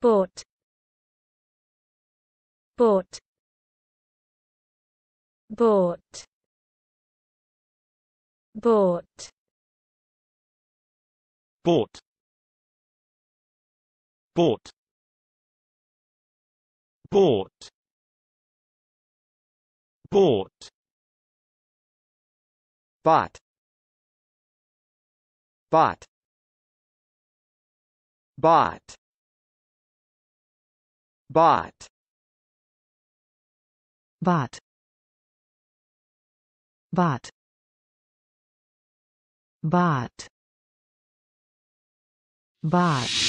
bought bought bought bought bought bought bought bought bought bought bought bot bot bot bot bot